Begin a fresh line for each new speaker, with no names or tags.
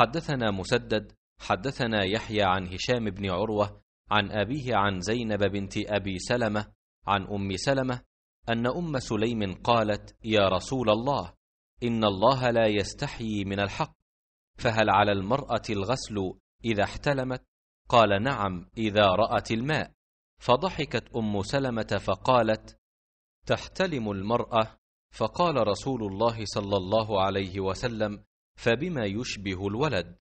حدثنا مسدد حدثنا يحيى عن هشام بن عروه عن ابيه عن زينب بنت ابي سلمه عن ام سلمه ان ام سليم قالت يا رسول الله ان الله لا يستحيي من الحق فهل على المراه الغسل اذا احتلمت قال نعم اذا رات الماء فضحكت ام سلمه فقالت تحتلم المراه فقال رسول الله صلى الله عليه وسلم فبما يشبه الولد